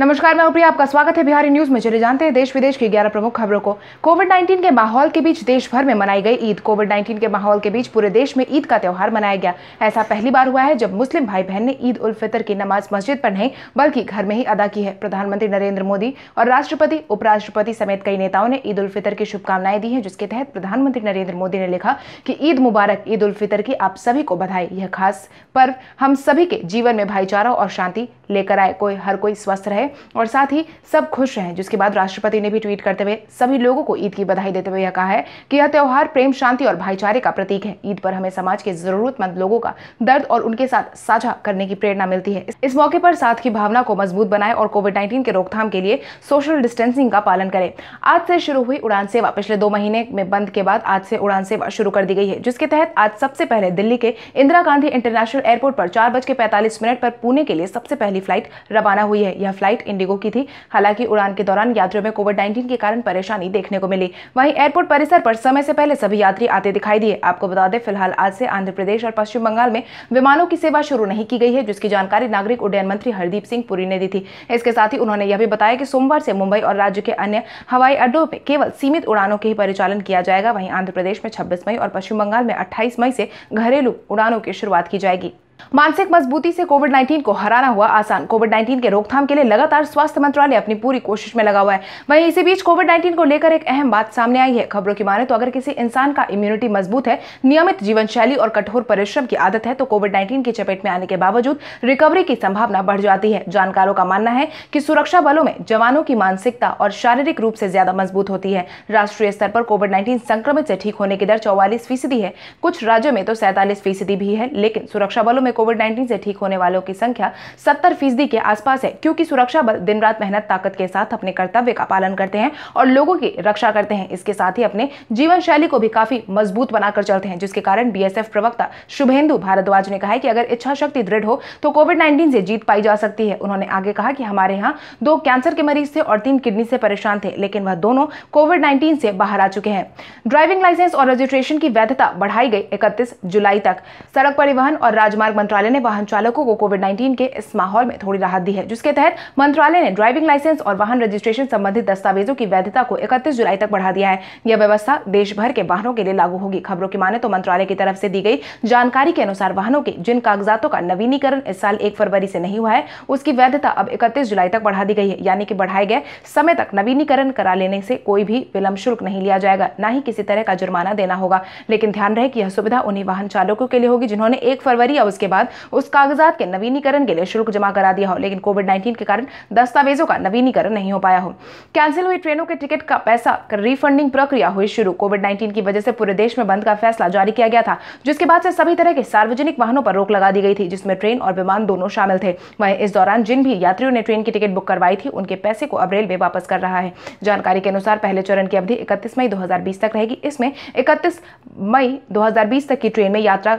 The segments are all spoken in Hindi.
नमस्कार मैं प्रिया आपका स्वागत है बिहारी न्यूज में चले जानते हैं देश विदेश की 11 प्रमुख खबरों को कोविड 19 के माहौल के बीच देश भर में मनाई गई ईद कोविड 19 के माहौल के बीच पूरे देश में ईद का त्यौहार मनाया गया ऐसा पहली बार हुआ है जब मुस्लिम भाई बहन ने ईद उल फितर की नमाज मस्जिद पर नहीं बल्कि घर में ही अदा की है प्रधानमंत्री नरेंद्र मोदी और राष्ट्रपति उपराष्ट्रपति समेत कई नेताओं ने ईद उल फितर की शुभकामनाएं दी है जिसके तहत प्रधानमंत्री नरेंद्र मोदी ने लिखा की ईद मुबारक ईद उल फितर की आप सभी को बधाई यह खास पर्व हम सभी के जीवन में भाईचारा और शांति लेकर आए कोई हर कोई स्वस्थ रहे रहे और साथ ही सब खुश रहें जिसके बाद राष्ट्रपति ने भी ट्वीट करते हुए सभी लोगों को ईद की बधाई देते हुए यह कहा है कि यह त्यौहार प्रेम शांति और भाईचारे का प्रतीक है ईद पर हमें समाज के जरूरतमंद लोगों का दर्द और उनके साथ साझा करने की प्रेरणा मिलती है इस मौके पर साथ की भावना को मजबूत बनाए और कोविड नाइन्टीन के रोकथाम के लिए सोशल डिस्टेंसिंग का पालन करें आज से शुरू हुई उड़ान सेवा पिछले दो महीने में बंद के बाद आज से उड़ान सेवा शुरू कर दी गई है जिसके तहत आज सबसे पहले दिल्ली के इंदिरा गांधी इंटरनेशनल एयरपोर्ट पर चार बज के पैंतालीस मिनट पर पुणे के लिए सबसे पहली फ्लाइट रवाना हुई है यह फ्लाइट फ्लाइट इंडिगो की थी हालांकि उड़ान के दौरान यात्रियों में कोविड नाइन्टीन के कारण परेशानी देखने को मिली वही एयरपोर्ट परिसर पर समय से पहले सभी यात्री आते दिखाई दिए आपको बता दें फिलहाल आज से आंध्र प्रदेश और पश्चिम बंगाल में विमानों की सेवा शुरू नहीं की गई है जिसकी जानकारी नागरिक उड्डयन मंत्री हरदीप सिंह पुरी ने दी थी इसके साथ ही उन्होंने यह भी बताया कि सोमवार से मुंबई और राज्य के अन्य हवाई अड्डों में केवल सीमित उड़ानों के ही परिचालन किया जाएगा वहीं आंध्र प्रदेश में छब्बीस मई और पश्चिम बंगाल में 28 मई से घरेलू उड़ानों की शुरुआत की जाएगी मानसिक मजबूती से कोविड 19 को हराना हुआ आसान कोविड 19 के रोकथाम के लिए लगातार स्वास्थ्य मंत्रालय अपनी पूरी कोशिश में लगा हुआ है वहीं इसी बीच कोविड 19 को लेकर एक अहम बात सामने आई है खबरों की माने तो अगर किसी इंसान का इम्यूनिटी मजबूत है नियमित जीवन शैली और कठोर परिश्रम की आदत है तो कोविड नाइन्टीन की चपेट में आने के बावजूद रिकवरी की संभावना बढ़ जाती है जानकारों का मानना है की सुरक्षा बलों में जवानों की मानसिकता और शारीरिक रूप से ज्यादा मजबूत होती है राष्ट्रीय स्तर पर कोविड नाइन्टीन संक्रमित से ठीक होने की दर चौवालीस फीसदी है कुछ राज्यों में तो सैतालीस फीसदी भी है लेकिन सुरक्षा बलों में कोविड नाइन्टीन से ठीक होने वालों की संख्या सत्तर फीसदी के आसपास है क्योंकि सुरक्षा बल दिन रात मेहनत ताकत के साथ अपने कर्तव्य का पालन करते हैं और लोगों की रक्षा करते हैं इसके साथ ही अपने जीवन शैली को भी काफी मजबूत बनाकर चलते हैं जिसके कारण बीएसएफ प्रवक्ता शुभेंदु भारद्वाज ने कहा है कि अगर इच्छा शक्ति दृढ़ हो तो कोविड नाइन्टीन से जीत पाई जा सकती है उन्होंने आगे कहा कि हमारे यहाँ दो कैंसर के मरीज थे और तीन किडनी से परेशान थे लेकिन वह दोनों कोविड नाइन्टीन से बाहर आ चुके हैं ड्राइविंग लाइसेंस और रजिस्ट्रेशन की वैधता बढ़ाई गई इकतीस जुलाई तक सड़क परिवहन और राजमार्ग मंत्रालय ने वाहन चालकों को कोविड 19 के इस माहौल में थोड़ी राहत दी है जिसके तहत मंत्रालय ने ड्राइविंग लाइसेंस और वाहन रजिस्ट्रेशन संबंधित दस्तावेजों की वैधता को इकतीस जुलाई तक बढ़ा दिया है यह व्यवस्था देश भर के वाहनों के लिए लागू होगी खबरों की माने तो मंत्रालय की तरफ से दी गई जानकारी के अनुसार वाहनों के जिन कागजातों का नवीनीकरण इस साल एक फरवरी से नहीं हुआ है उसकी वैधता अब इकतीस जुलाई तक बढ़ा दी गई है यानी कि बढ़ाए गए समय तक नवीनीकरण करा लेने से कोई भी विलंब शुल्क नहीं लिया जाएगा न ही किसी तरह का जुर्माना देना होगा लेकिन ध्यान रहे कि यह सुविधा उन्हीं वाहन चालकों के लिए होगी जिन्होंने एक फरवरी या उसके इसके बाद उस कागजात के नवीनीकरण के लिए शुल्क जमा करा दिया हो लेकिन कोविड नाइन्टीन के कारण दस्तावेजों का नवीनीकरण नहीं हो पाया हो कैंसिल हुई ट्रेनों के टिकट का पैसा रिफंडिंग प्रक्रिया हुई शुरू कोविड नाइन्टीन की वजह से पूरे देश में बंद का फैसला जारी किया गया था जिसके बाद से सभी तरह के सार्वजनिक वाहनों पर रोक लगा दी गई थी जिसमें ट्रेन और विमान दोनों शामिल थे वहीं इस दौरान जिन भी यात्रियों ने ट्रेन की टिकट बुक करवाई थी उनके पैसे को अब रेलवे वापस कर रहा है जानकारी के अनुसार पहले चरण की अवधि इकतीस मई 2020 तक रहेगी इसमें इकतीस मई 2020 तक की ट्रेन में यात्रा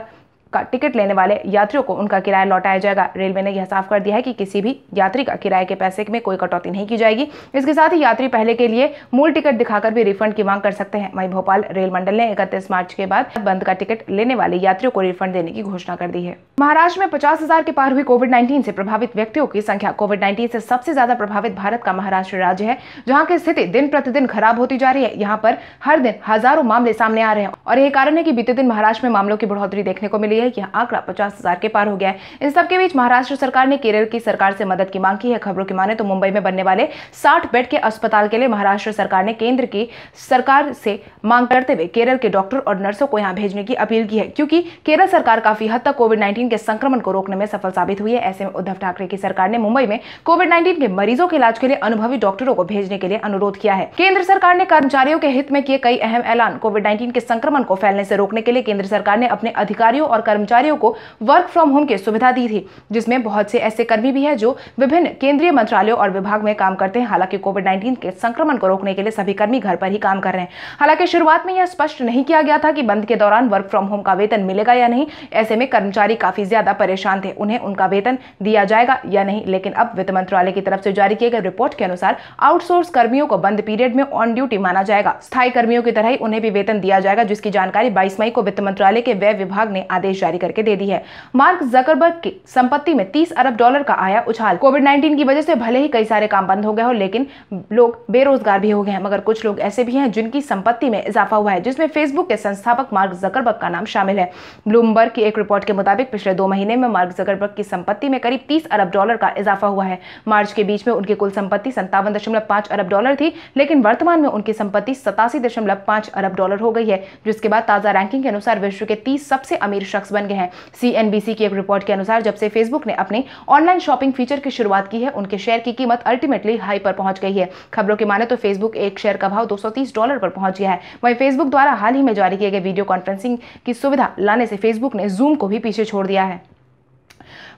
का टिकट लेने वाले यात्रियों को उनका किराया लौटाया जाएगा रेलवे ने यह साफ कर दिया है कि किसी भी यात्री का किराए के पैसे में कोई कटौती नहीं की जाएगी इसके साथ ही यात्री पहले के लिए मूल टिकट दिखाकर भी रिफंड की मांग कर सकते हैं वहीं भोपाल रेल मंडल ने इकतीस मार्च के बाद बंद का टिकट लेने वाले यात्रियों को रिफंड देने की घोषणा कर दी है महाराष्ट्र में पचास हजार के पार हुई कोविड नाइन्टीन से प्रभावित व्यक्तियों की संख्या कोविड नाइन्टीन से सबसे ज्यादा प्रभावित भारत का महाराष्ट्र राज्य है जहाँ की स्थिति दिन प्रतिदिन खराब होती जा रही है यहाँ पर हर दिन हजारों मामले सामने आ रहे हैं और यही कारण है की बीते दिन महाराष्ट्र में मामलों की बढ़ोतरी देखने को मिली रही है यह आंकड़ा पचास हजार के पार हो गया है इन सबके बीच महाराष्ट्र सरकार ने केरल की सरकार से मदद की मांग की है खबरों की माने तो मुंबई में बनने वाले साठ बेड के अस्पताल के लिए महाराष्ट्र सरकार ने केंद्र की सरकार से मांग करते हुए केरल के डॉक्टर और नर्सों को यहाँ भेजने की अपील की है क्योंकि केरल सरकार काफी हद तक कोविड नाइन्टीन के संक्रमण को रोकने में सफल साबित हुई है ऐसे में उद्धव ठाकरे की सरकार ने मुंबई में कोविड नाइन्टीन के मरीजों के इलाज के लिए अनुभवी डॉक्टरों को भेजने के लिए अनुरोध किया है केंद्र सरकार ने कर्मचारियों के हित में किए कई अहम ऐलान कोविड नाइन्टीन के संक्रमण को फैलने से रोकने के लिए केंद्र सरकार ने अपने अधिकारियों और कर्मचारियों को वर्क फ्रॉम होम की सुविधा दी थी जिसमें बहुत से ऐसे कर्मी भी है जो विभिन्न केंद्रीय मंत्रालयों और विभाग में काम करते हैं हालांकि कोविड नाइन्टीन के संक्रमण को रोकने के लिए सभी कर्मी घर पर ही काम कर रहे हैं हालांकि शुरुआत में यह स्पष्ट नहीं किया गया था कि बंद के दौरान वर्क फ्रॉम होम का वेतन मिलेगा या नहीं ऐसे में कर्मचारी काफी ज्यादा परेशान थे उन्हें उनका वेतन दिया जाएगा या नहीं लेकिन अब वित्त मंत्रालय की तरफ से जारी किए गए रिपोर्ट के अनुसार आउटसोर्स कर्मियों को बंद पीरियड में ऑन ड्यूटी माना जाएगा स्थायी कर्मियों की तरह ही उन्हें भी वेतन दिया जाएगा जिसकी जानकारी बाईस मई को वित्त मंत्रालय के व्यय विभाग ने आदेश नोटिस जारी करके दे दी है मार्क जकरबर्ग की संपत्ति में तीस अरब डॉलर का आया उछाल कोविड नाइन्टीन की वजह से भले ही कई सारे काम बंद हो गए हो लेकिन लोग बेरोजगार भी हो गए हैं मगर कुछ लोग ऐसे भी हैं जिनकी संपत्ति में इजाफा हुआ है जिसमें फेसबुक के संस्थापक मार्क जकरबर्ग का नाम शामिल है ब्लूमबर्ग की एक रिपोर्ट के मुताबिक पिछले दो महीने में मार्क जकरबर्ग की संपत्ति में करीब तीस अरब डॉलर का इजाफा हुआ है मार्च के बीच में उनकी कुल संपत्ति संतावन अरब डॉलर थी लेकिन वर्तमान में उनकी संपत्ति सतासी अरब डॉलर हो गई है जिसके बाद ताज़ा रैंकिंग के अनुसार विश्व के तीस सबसे अमीर शख्स प्रोडक्ट्स बन गए हैं सीएनबीसी की एक रिपोर्ट के अनुसार जब से फेसबुक ने अपने ऑनलाइन शॉपिंग फीचर की शुरुआत की है उनके शेयर की कीमत अल्टीमेटली हाई पर पहुंच गई है खबरों की माने तो फेसबुक एक शेयर का भाव दो डॉलर पर पहुंच गया है वहीं फेसबुक द्वारा हाल ही में जारी किए गए वीडियो कॉन्फ्रेंसिंग की सुविधा लाने से फेसबुक ने जूम को भी पीछे छोड़ दिया है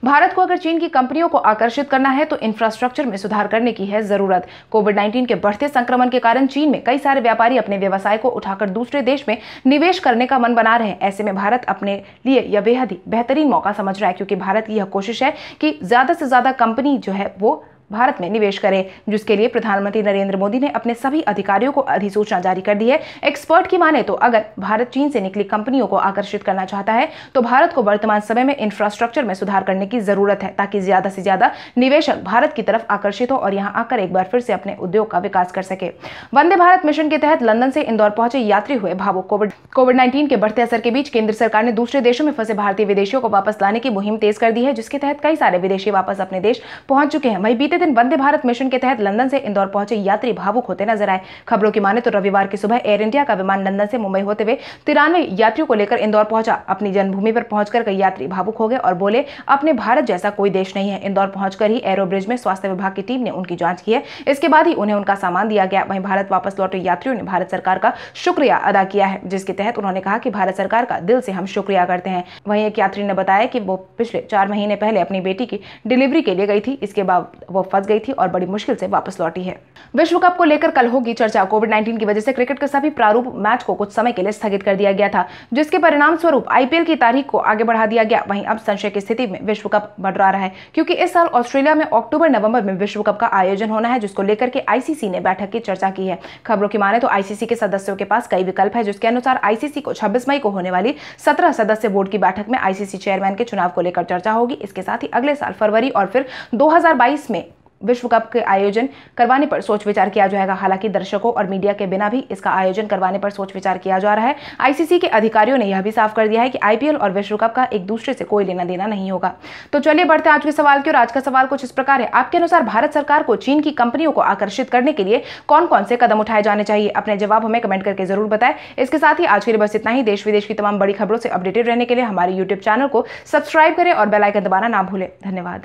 भारत को अगर चीन की कंपनियों को आकर्षित करना है तो इंफ्रास्ट्रक्चर में सुधार करने की है जरूरत कोविड नाइन्टीन के बढ़ते संक्रमण के कारण चीन में कई सारे व्यापारी अपने व्यवसाय को उठाकर दूसरे देश में निवेश करने का मन बना रहे हैं ऐसे में भारत अपने लिए यह बेहद ही बेहतरीन मौका समझ रहा है क्योंकि भारत की यह कोशिश है कि ज्यादा से ज्यादा कंपनी जो है वो भारत में निवेश करें जिसके लिए प्रधानमंत्री नरेंद्र मोदी ने अपने सभी अधिकारियों को अधिसूचना जारी कर दी है एक्सपर्ट की माने तो अगर भारत चीन से निकली कंपनियों को आकर्षित करना चाहता है तो भारत को वर्तमान समय में इंफ्रास्ट्रक्चर में सुधार करने की जरूरत है ताकि ज्यादा से ज्यादा निवेशक भारत की तरफ आकर्षित हो और यहाँ आकर एक बार फिर से अपने उद्योग का विकास कर सके वंदे भारत मिशन के तहत लंदन से इंदौर पहुंचे यात्री हुए भावुक कोविड कोविड नाइन्टीन के बढ़ते असर के बीच केंद्र सरकार ने दूसरे देशों में फंसे भारतीय विदेशियों को वापस लाने की मुहिम तेज कर दी है जिसके तहत कई सारे विदेशी वापस अपने देश पहुंच चुके हैं वही बीते दिन वंदे भारत मिशन के तहत लंदन से इंदौर पहुंचे यात्री भावुक होते नजर आए खबरों की माने तो रविवार की सुबह एयर इंडिया का विमान लंदन से मुंबई होते हुए तिरानवे यात्रियों को लेकर इंदौर पहुंचा अपनी जन्मभूमि पर पहुंचकर कई यात्री भावुक हो गए और बोले अपने भारत जैसा कोई देश नहीं है इंदौर पहुंचकर ही एरोब्रिज में स्वास्थ्य विभाग की टीम ने उनकी जांच की है इसके बाद ही उन्हें उनका सामान दिया गया वहीं भारत वापस लौटे यात्रियों ने भारत सरकार का शुक्रिया अदा किया है जिसके तहत उन्होंने कहा कि भारत सरकार का दिल से हम शुक्रिया करते हैं वहीं एक यात्री ने बताया कि वो पिछले चार महीने पहले अपनी बेटी की डिलीवरी के लिए गई थी इसके बाद वो फंस गई थी और बड़ी मुश्किल से वापस लौटी है विश्व कप को लेकर कल होगी चर्चा कोविड नाइन्टीन की वजह से क्रिकेट के सभी प्रारूप मैच को कुछ समय के लिए स्थगित कर दिया गया था जिसके परिणाम स्वरूप आईपीएल की तारीख को आगे बढ़ा दिया गया वहीं अब संशय की स्थिति में विश्व कप बढ़ रहा है क्योंकि इस साल ऑस्ट्रेलिया में अक्टूबर नवंबर में विश्व कप का आयोजन होना है जिसको लेकर के आईसीसी ने बैठक की चर्चा की है खबरों की माने तो आईसीसी के सदस्यों के पास कई विकल्प है जिसके अनुसार आईसीसी को छब्बीस मई को होने वाली सत्रह सदस्य बोर्ड की बैठक में आईसीसी चेयरमैन के चुनाव को लेकर चर्चा होगी इसके साथ ही अगले साल फरवरी और फिर 2022 में विश्व कप के आयोजन करवाने पर सोच विचार किया जाएगा हालांकि दर्शकों और मीडिया के बिना भी इसका आयोजन करवाने पर सोच विचार किया जा रहा है आईसीसी के अधिकारियों ने यह भी साफ कर दिया है कि आईपीएल और विश्व कप का एक दूसरे से कोई लेना देना नहीं होगा तो चलिए बढ़ते आज के सवाल की और आज का सवाल कुछ इस प्रकार है आपके अनुसार भारत सरकार को चीन की कंपनियों को आकर्षित करने के लिए कौन कौन से कदम उठाए जाने चाहिए अपने जवाब हमें कमेंट करके जरूर बताए इसके साथ ही आज के लिए बस इतना ही देश विदेश की तमाम बड़ी खबरों से अपडेटेड रहने के लिए हमारे यूट्यूब चैनल को सब्सक्राइब करें और बेलाइकन दबाना ना भूलें धन्यवाद